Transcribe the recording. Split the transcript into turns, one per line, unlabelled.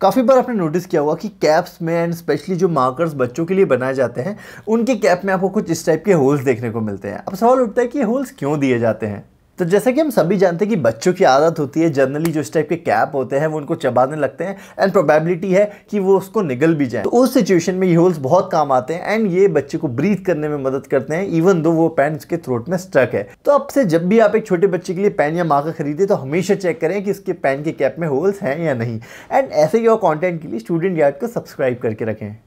काफ़ी बार आपने नोटिस किया होगा कि कैप्स में एंड स्पेशली जो मार्कर्स बच्चों के लिए बनाए जाते हैं उनके कैप में आपको कुछ इस टाइप के होल्स देखने को मिलते हैं अब सवाल उठता है कि ये होल्स क्यों दिए जाते हैं तो जैसा कि हम सभी जानते हैं कि बच्चों की आदत होती है जनरली जो इस टाइप के कैप होते हैं वो उनको चबाने लगते हैं एंड प्रोबेबिलिटी है कि वो उसको निगल भी जाए तो उस सिचुएशन में ये होल्स बहुत काम आते हैं एंड ये बच्चे को ब्रीथ करने में मदद करते हैं इवन दो वो पेन उसके थ्रोट में स्ट्रक है तो आपसे जब भी आप एक छोटे बच्चे के लिए पेन या मार्कर खरीदे तो हमेशा चेक करें कि उसके पेन के कैप में होल्स हैं या नहीं एंड ऐसे ही और कॉन्टेंट के लिए स्टूडेंट यार्ड को सब्सक्राइब करके रखें